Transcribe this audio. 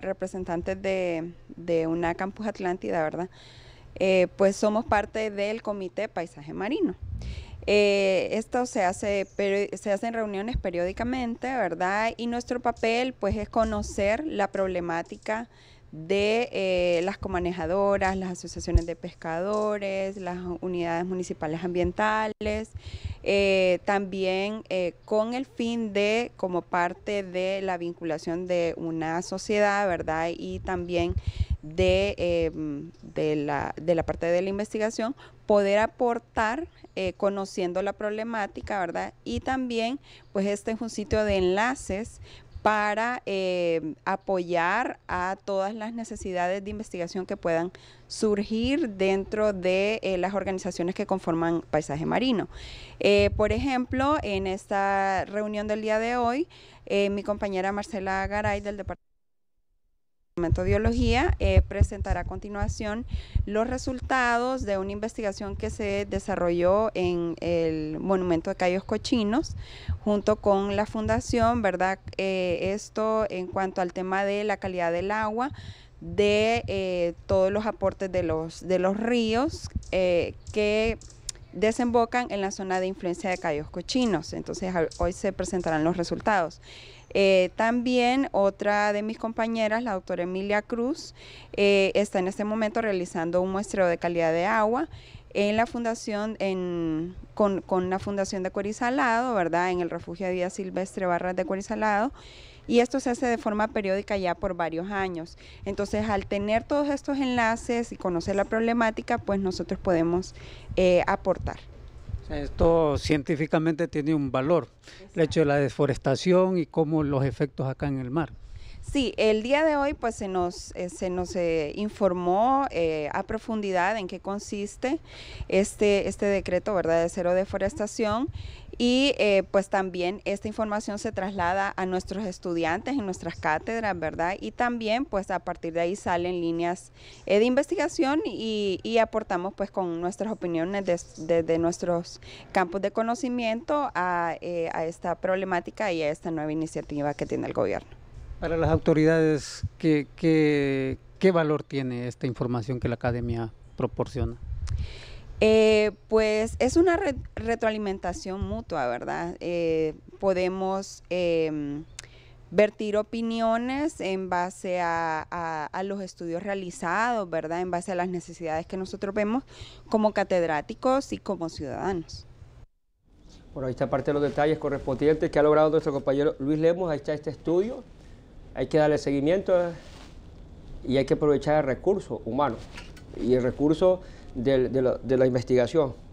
representantes de, una Campus Atlántida, ¿verdad? Eh, pues somos parte del Comité Paisaje Marino. Eh, esto se hace, se hacen reuniones periódicamente, ¿verdad? Y nuestro papel, pues, es conocer la problemática de eh, las comanejadoras, las asociaciones de pescadores, las unidades municipales ambientales, eh, también eh, con el fin de, como parte de la vinculación de una sociedad, ¿verdad? Y también de, em, de, la, parte de la investigación, poder aportar conociendo la problemática, ¿verdad? Y también, pues este es un sitio de enlaces para eh, apoyar a todas las necesidades de investigación que puedan surgir dentro de eh, las organizaciones que conforman Paisaje Marino. Eh, por ejemplo, en esta reunión del día de hoy, mi compañera Marcela Garay del Departamento de biología eh, presentará a continuación los resultados de una investigación que se desarrolló en el Monumento de Cayos Cochinos junto con la Fundación, ¿verdad? Eh, esto en cuanto al tema de la calidad del agua, de eh, todos los aportes de los, de los ríos que desembocan en la zona de influencia de Cayos Cochinos. Entonces hoy se presentarán los resultados. Eh, también otra de mis compañeras, la doctora Emilia Cruz, eh, está en este momento realizando un muestreo de calidad de agua en la fundación, con, la fundación de Cuerizalado, ¿verdad? En el refugio de vida silvestre Barras de Cuerizalado. y esto se hace de forma periódica ya por varios años. Entonces, al tener todos estos enlaces y conocer la problemática, pues nosotros podemos eh, aportar. Esto científicamente tiene un valor, el hecho de la deforestación y cómo los efectos acá en el mar. Sí, el día de hoy pues se nos, eh, se nos eh, informó eh, a profundidad en qué consiste este, este decreto ¿verdad? de cero deforestación y pues también esta información se traslada a nuestros estudiantes en nuestras cátedras, ¿verdad? Y también pues a partir de ahí salen líneas de investigación y, aportamos pues con nuestras opiniones desde nuestros campos de conocimiento a esta problemática y a esta nueva iniciativa que tiene el gobierno. Para las autoridades, ¿qué, qué, valor tiene esta información que la academia proporciona? Eh, pues es una retroalimentación mutua, ¿verdad? Eh, podemos em, vertir opiniones en base a, los estudios realizados, ¿verdad? En base a las necesidades que nosotros vemos como catedráticos y como ciudadanos. Bueno, ahí está parte de los detalles correspondientes que ha logrado nuestro compañero Luis Lemos, ahí está este estudio hay que darle seguimiento eh, y hay que aprovechar el recurso humano y el recurso de, de la investigación.